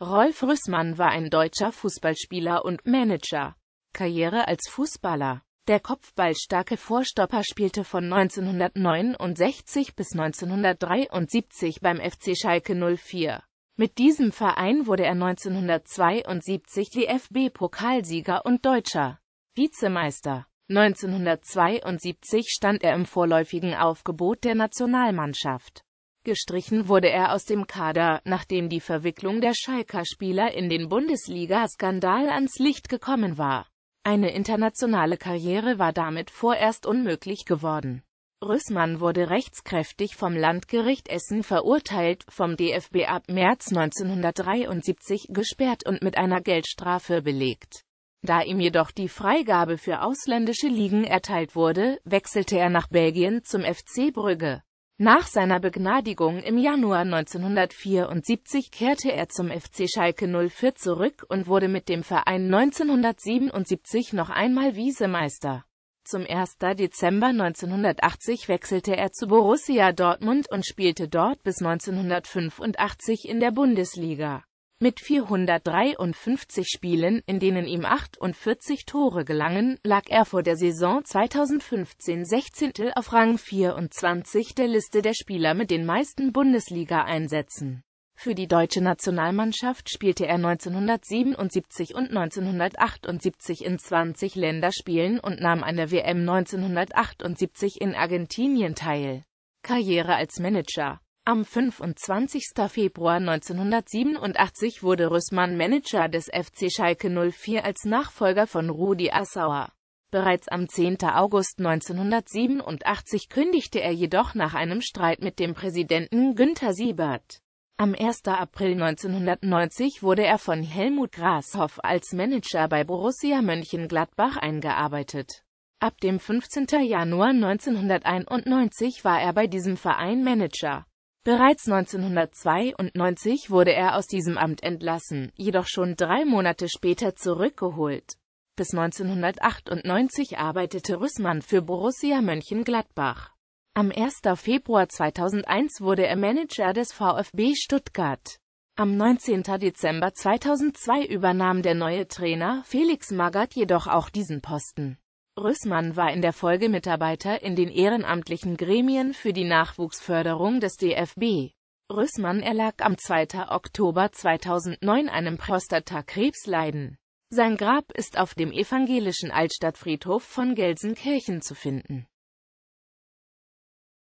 Rolf Rüssmann war ein deutscher Fußballspieler und Manager. Karriere als Fußballer Der kopfballstarke Vorstopper spielte von 1969 bis 1973 beim FC Schalke 04. Mit diesem Verein wurde er 1972 DFB-Pokalsieger und deutscher Vizemeister. 1972 stand er im vorläufigen Aufgebot der Nationalmannschaft. Gestrichen wurde er aus dem Kader, nachdem die Verwicklung der Schalker Spieler in den Bundesliga-Skandal ans Licht gekommen war. Eine internationale Karriere war damit vorerst unmöglich geworden. Rüssmann wurde rechtskräftig vom Landgericht Essen verurteilt, vom DFB ab März 1973 gesperrt und mit einer Geldstrafe belegt. Da ihm jedoch die Freigabe für ausländische Ligen erteilt wurde, wechselte er nach Belgien zum FC Brügge. Nach seiner Begnadigung im Januar 1974 kehrte er zum FC Schalke 04 zurück und wurde mit dem Verein 1977 noch einmal Wiesemeister. Zum 1. Dezember 1980 wechselte er zu Borussia Dortmund und spielte dort bis 1985 in der Bundesliga. Mit 453 Spielen, in denen ihm 48 Tore gelangen, lag er vor der Saison 2015-16 auf Rang 24 der Liste der Spieler mit den meisten Bundesliga-Einsätzen. Für die deutsche Nationalmannschaft spielte er 1977 und 1978 in 20 Länderspielen und nahm an der WM 1978 in Argentinien teil. Karriere als Manager am 25. Februar 1987 wurde Rüssmann Manager des FC Schalke 04 als Nachfolger von Rudi Assauer. Bereits am 10. August 1987 kündigte er jedoch nach einem Streit mit dem Präsidenten Günther Siebert. Am 1. April 1990 wurde er von Helmut Grashoff als Manager bei Borussia Mönchengladbach eingearbeitet. Ab dem 15. Januar 1991 war er bei diesem Verein Manager. Bereits 1992 wurde er aus diesem Amt entlassen, jedoch schon drei Monate später zurückgeholt. Bis 1998 arbeitete Rüssmann für Borussia Mönchengladbach. Am 1. Februar 2001 wurde er Manager des VfB Stuttgart. Am 19. Dezember 2002 übernahm der neue Trainer Felix Magath jedoch auch diesen Posten. Rüssmann war in der Folge Mitarbeiter in den ehrenamtlichen Gremien für die Nachwuchsförderung des DFB. Rüssmann erlag am 2. Oktober 2009 einem Prostatakrebsleiden. Sein Grab ist auf dem evangelischen Altstadtfriedhof von Gelsenkirchen zu finden.